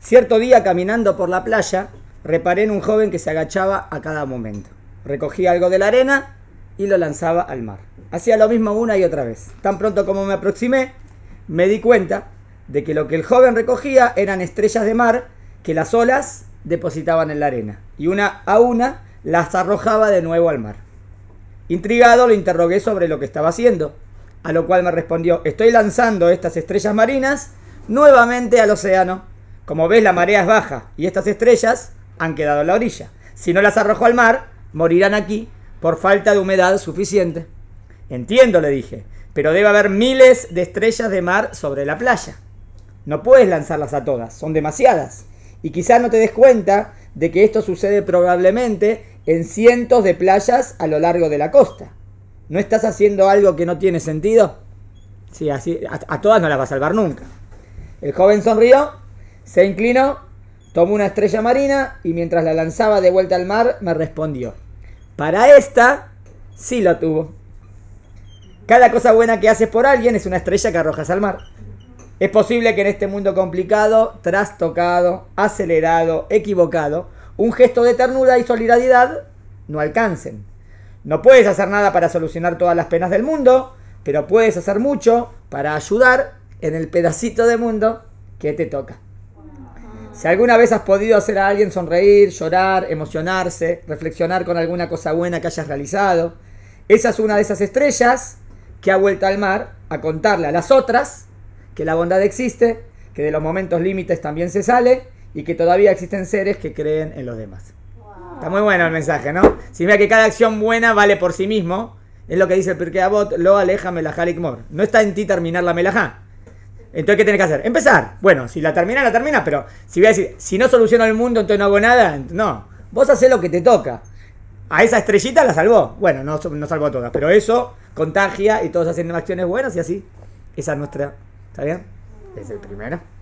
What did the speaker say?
Cierto día, caminando por la playa, reparé en un joven que se agachaba a cada momento. Recogía algo de la arena y lo lanzaba al mar. Hacía lo mismo una y otra vez. Tan pronto como me aproximé, me di cuenta de que lo que el joven recogía eran estrellas de mar que las olas depositaban en la arena. Y una a una las arrojaba de nuevo al mar. Intrigado, lo interrogué sobre lo que estaba haciendo. A lo cual me respondió, estoy lanzando estas estrellas marinas nuevamente al océano. Como ves, la marea es baja y estas estrellas han quedado en la orilla. Si no las arrojo al mar, morirán aquí por falta de humedad suficiente. Entiendo, le dije, pero debe haber miles de estrellas de mar sobre la playa. No puedes lanzarlas a todas, son demasiadas. Y quizás no te des cuenta de que esto sucede probablemente en cientos de playas a lo largo de la costa. ¿No estás haciendo algo que no tiene sentido? Sí, así, a todas no las va a salvar nunca. El joven sonrió, se inclinó, tomó una estrella marina y mientras la lanzaba de vuelta al mar me respondió. Para esta, sí la tuvo. Cada cosa buena que haces por alguien es una estrella que arrojas al mar. Es posible que en este mundo complicado, trastocado, acelerado, equivocado, un gesto de ternura y solidaridad no alcancen. No puedes hacer nada para solucionar todas las penas del mundo, pero puedes hacer mucho para ayudar en el pedacito de mundo que te toca. Si alguna vez has podido hacer a alguien sonreír, llorar, emocionarse, reflexionar con alguna cosa buena que hayas realizado, esa es una de esas estrellas que ha vuelto al mar a contarle a las otras que la bondad existe, que de los momentos límites también se sale y que todavía existen seres que creen en los demás. Está muy bueno el mensaje, ¿no? Si mira que cada acción buena vale por sí mismo, es lo que dice el Pirkei lo aléjame la Mor. No está en ti terminar la Melahá. Entonces, ¿qué tenés que hacer? Empezar. Bueno, si la termina, la termina, pero si voy a decir, si no soluciono el mundo, entonces no hago nada. No, vos haces lo que te toca. A esa estrellita la salvó. Bueno, no, no salvó a todas, pero eso contagia y todos hacen acciones buenas y así. Esa es nuestra. ¿Está bien? Es el primero.